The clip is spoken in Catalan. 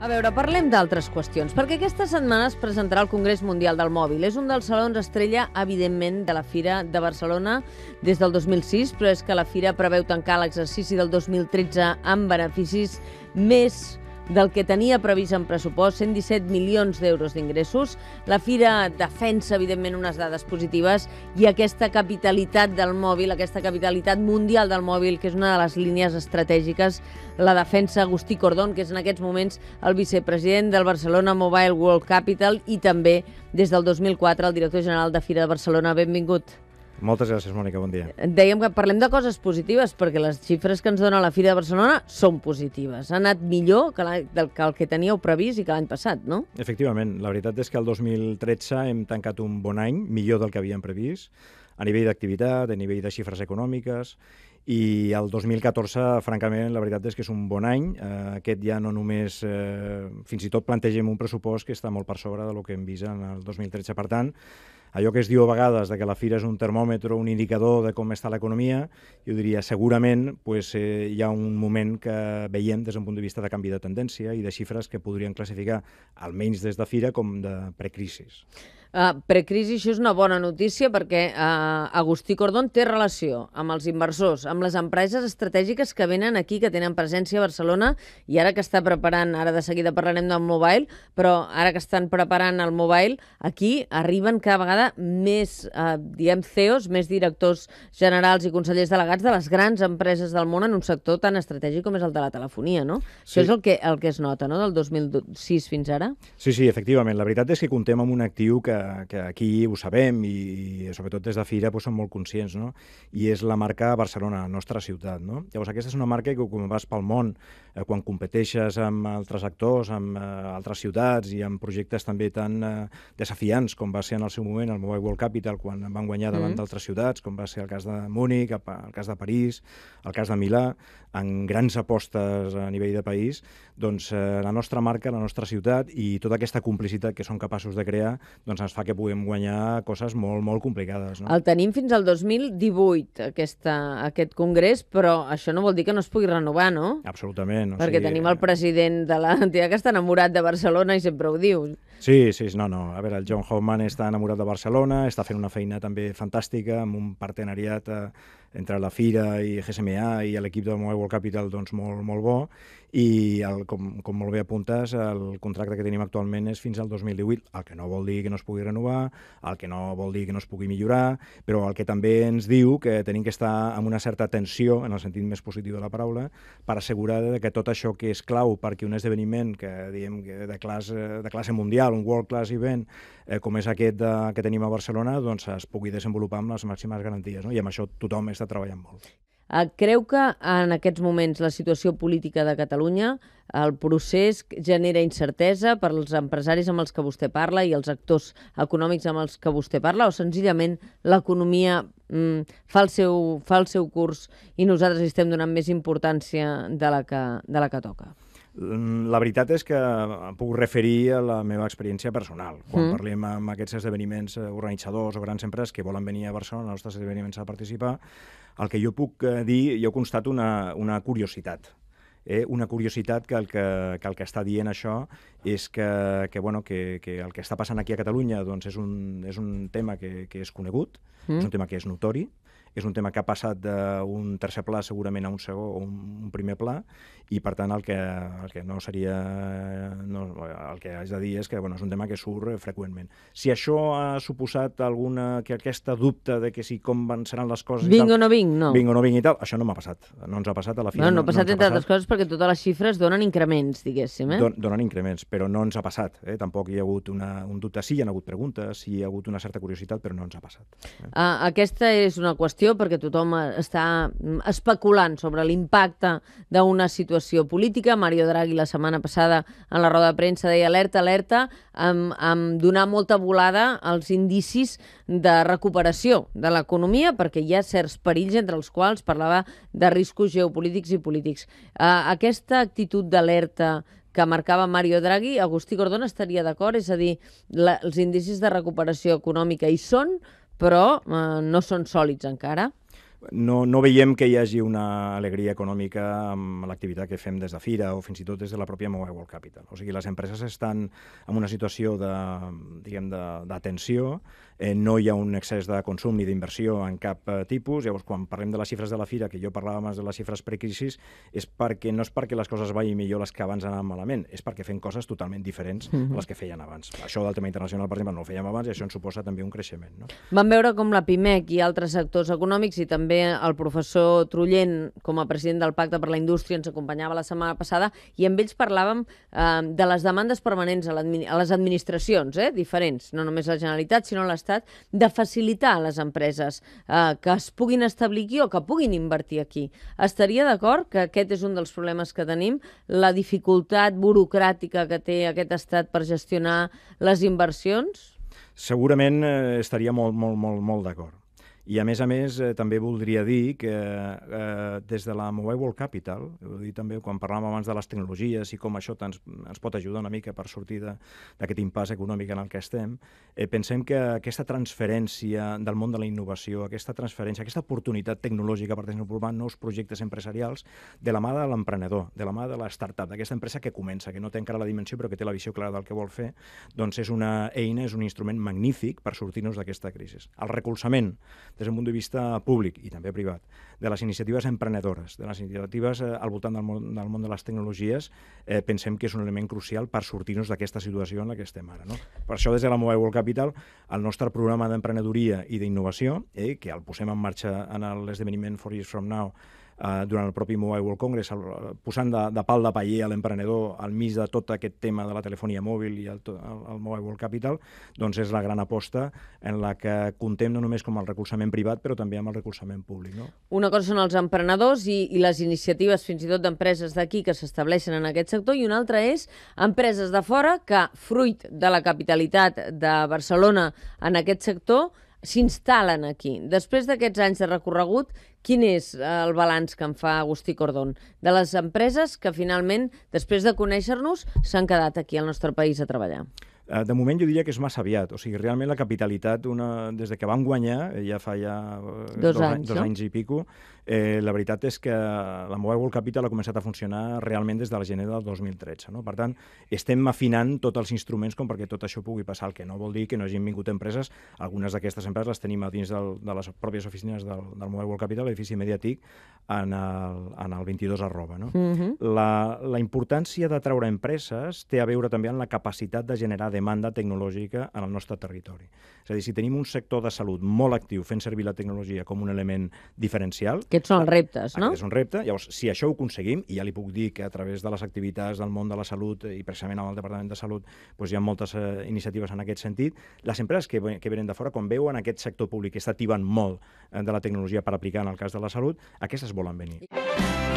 A veure, parlem d'altres qüestions, perquè aquesta setmana es presentarà el Congrés Mundial del Mòbil. És un dels salons estrella, evidentment, de la Fira de Barcelona des del 2006, però és que la Fira preveu tancar l'exercici del 2013 amb beneficis més del que tenia previst en pressupost, 117 milions d'euros d'ingressos. La Fira defensa, evidentment, unes dades positives i aquesta capitalitat del mòbil, aquesta capitalitat mundial del mòbil, que és una de les línies estratègiques, la defensa Agustí Cordón, que és en aquests moments el vicepresident del Barcelona Mobile World Capital i també des del 2004 el director general de Fira de Barcelona. Benvingut. Moltes gràcies, Mònica, bon dia. Dèiem que parlem de coses positives, perquè les xifres que ens dona la Fira de Barcelona són positives. Ha anat millor que, la, del, que el que teníeu previst i que l'any passat, no? Efectivament, la veritat és que el 2013 hem tancat un bon any, millor del que havíem previst, a nivell d'activitat, a nivell de xifres econòmiques, i el 2014, francament, la veritat és que és un bon any. Eh, aquest ja no només... Eh, fins i tot plantegem un pressupost que està molt per sobre de lo que hem vist en el 2013. Per tant, allò que es diu a vegades de que la fira és un termòmetre, un indicador de com està l'economia, jo diria segurament pues, eh, hi ha un moment que veiem des d'un punt de vista de canvi de tendència i de xifres que podrien classificar, almenys des de fira, com de precrisis. Uh, precrisi, això és una bona notícia perquè uh, Agustí Cordón té relació amb els inversors, amb les empreses estratègiques que venen aquí, que tenen presència a Barcelona, i ara que està preparant, ara de seguida parlarem del mobile, però ara que estan preparant el mobile, aquí arriben cada vegada més, uh, eh, diem, CEOs, més directors generals i consellers delegats de les grans empreses del món en un sector tan estratègic com és el de la telefonia, no? Sí. Això és el que, el que es nota, no?, del 2006 fins ara. Sí, sí, efectivament. La veritat és que comptem amb un actiu que que aquí ho sabem i, i sobretot des de Fira doncs, som molt conscients, no? i és la marca Barcelona, la nostra ciutat. No? Llavors aquesta és una marca que quan vas pel món, eh, quan competeixes amb altres actors, amb eh, altres ciutats i amb projectes també tan eh, desafiants com va ser en el seu moment el Mobile World Capital quan van guanyar davant mm. d'altres ciutats, com va ser el cas de Múnich, el cas de París, el cas de Milà, en grans apostes a nivell de país, doncs eh, la nostra marca, la nostra ciutat i tota aquesta complicitat que són capaços de crear doncs ens fa que puguem guanyar coses molt, molt complicades. No? El tenim fins al 2018, aquesta, aquest congrés, però això no vol dir que no es pugui renovar, no? Absolutament. O Perquè sigui, tenim el eh, president de la l'entitat que està enamorat de Barcelona i sempre ho diu. Sí, sí, no, no. A veure, el John Hoffman està enamorat de Barcelona, està fent una feina també fantàstica amb un partenariat eh, entre la Fira i GSMA i l'equip del Mobile World Capital doncs, molt, molt bo i el, com, com molt bé apuntes el contracte que tenim actualment és fins al 2018 el que no vol dir que no es pugui renovar el que no vol dir que no es pugui millorar però el que també ens diu que tenim que estar amb una certa tensió en el sentit més positiu de la paraula per assegurar que tot això que és clau perquè un esdeveniment que diem que de classe, de classe mundial, un world class event eh, com és aquest de, que tenim a Barcelona doncs es pugui desenvolupar amb les màximes garanties no? i amb això tothom és està treballant molt. Eh, creu que en aquests moments la situació política de Catalunya, el procés genera incertesa per als empresaris amb els que vostè parla i els actors econòmics amb els que vostè parla o senzillament l'economia mm, fa, el seu, fa el seu curs i nosaltres estem donant més importància de la que, de la que toca? Mm, la veritat és que em puc referir a la meva experiència personal. Quan mm. parlem amb aquests esdeveniments eh, organitzadors o grans empreses que volen venir a Barcelona, als nostres esdeveniments a participar, el que jo puc eh, dir, jo constato una, una curiositat eh, una curiositat que el que, que el que està dient això és que, que, bueno, que, que el que està passant aquí a Catalunya doncs és, un, és un tema que, que és conegut, mm. és un tema que és notori, és un tema que ha passat d'un tercer pla segurament a un segon o un, un primer pla i per tant el que, el que no seria no, el que haig de dir és que bueno, és un tema que surt freqüentment. Si això ha suposat alguna que aquesta dubte de que si com van seran les coses vinc i tal, o no vinc, no. Vinc o no vinc i tal, això no m'ha passat. No ens ha passat a la fi. No, no, no ha passat no entre altres coses perquè totes les xifres donen increments, diguéssim. Eh? Don, donen increments, però no ens ha passat. Eh? Tampoc hi ha hagut una, un dubte. Sí, hi ha hagut preguntes, sí hi ha hagut una certa curiositat, però no ens ha passat. Eh? Ah, aquesta és una qüestió qüestió perquè tothom eh, està mm, especulant sobre l'impacte d'una situació política. Mario Draghi la setmana passada en la roda de premsa deia alerta, alerta, amb, amb donar molta volada als indicis de recuperació de l'economia perquè hi ha certs perills entre els quals parlava de riscos geopolítics i polítics. Uh, aquesta actitud d'alerta que marcava Mario Draghi, Agustí Gordon estaria d'acord? És a dir, la, els indicis de recuperació econòmica hi són, però eh, no són sòlids encara no, no veiem que hi hagi una alegria econòmica amb l'activitat que fem des de Fira o fins i tot des de la pròpia Mobile World Capital. O sigui, les empreses estan en una situació de, diguem, d'atenció, eh, no hi ha un excés de consum ni d'inversió en cap eh, tipus, llavors quan parlem de les xifres de la Fira, que jo parlava més de les xifres precrisis, és perquè no és perquè les coses vagin millor les que abans anaven malament, és perquè fem coses totalment diferents mm -hmm. a mhm. les que feien abans. Això del tema internacional, per exemple, no ho fèiem abans i això ens suposa també un creixement. No? Vam veure com la PIMEC i altres sectors econòmics i també també el professor Trullent, com a president del Pacte per la Indústria, ens acompanyava la setmana passada, i amb ells parlàvem eh, de les demandes permanents a, a les administracions, eh, diferents, no només la Generalitat, sinó l'Estat, de facilitar a les empreses eh, que es puguin establir aquí o que puguin invertir aquí. Estaria d'acord que aquest és un dels problemes que tenim, la dificultat burocràtica que té aquest Estat per gestionar les inversions? Segurament eh, estaria molt, molt, molt, molt d'acord. I a més a més eh, també voldria dir que eh, des de la Mobile World Capital, ho dir també quan parlàvem abans de les tecnologies i com això ens, ens pot ajudar una mica per sortir d'aquest impàs econòmic en el que estem, eh, pensem que aquesta transferència del món de la innovació, aquesta transferència, aquesta oportunitat tecnològica per desenvolupar nous projectes empresarials de la mà de l'emprenedor, de la mà de la startup, d'aquesta empresa que comença, que no té encara la dimensió però que té la visió clara del que vol fer, doncs és una eina, és un instrument magnífic per sortir-nos d'aquesta crisi. El recolzament des d'un punt de vista públic i també privat, de les iniciatives emprenedores, de les iniciatives eh, al voltant del món, del món de les tecnologies, eh, pensem que és un element crucial per sortir-nos d'aquesta situació en la que estem ara. No? Per això, des de la Mobile World Capital, el nostre programa d'emprenedoria i d'innovació, eh, que el posem en marxa en l'esdeveniment 4 Years From Now, eh, durant el propi Mobile World Congress, el, posant de, de pal de paller a l'emprenedor al mig de tot aquest tema de la telefonia mòbil i el, el, el Mobile World Capital, doncs és la gran aposta en la que contem no només com el recolzament privat, però també amb el recolzament públic. No? Una cosa són els emprenedors i, i les iniciatives fins i tot d'empreses d'aquí que s'estableixen en aquest sector i una altra és empreses de fora que, fruit de la capitalitat de Barcelona en aquest sector, s'instal·len aquí. Després d'aquests anys de recorregut, quin és eh, el balanç que en fa Agustí Cordón de les empreses que finalment, després de conèixer-nos, s'han quedat aquí al nostre país a treballar? Eh, de moment jo diria que és massa aviat. O sigui, realment la capitalitat, una, des de que van guanyar, eh, ja fa ja eh, dos, dos, anys, dos no? anys i pico, eh, la veritat és que la Mobile World Capital ha començat a funcionar realment des de la gener del 2013. No? Per tant, estem afinant tots els instruments com perquè tot això pugui passar, el que no vol dir que no hagin vingut empreses. Algunes d'aquestes empreses les tenim a dins del, de les pròpies oficines del, del Mobile World Capital, l'edifici mediàtic, en el, en el 22 arroba. No? Mm -hmm. la, la importància de treure empreses té a veure també amb la capacitat de generar de demanda tecnològica en el nostre territori. És a dir, si tenim un sector de salut molt actiu fent servir la tecnologia com un element diferencial... Aquests són els reptes, no? Aquest és un repte. Llavors, si això ho aconseguim, i ja li puc dir que a través de les activitats del món de la salut i precisament amb el Departament de Salut doncs hi ha moltes eh, iniciatives en aquest sentit, les empreses que, que venen de fora, quan veuen aquest sector públic que està activant molt eh, de la tecnologia per aplicar en el cas de la salut, aquestes volen venir. I...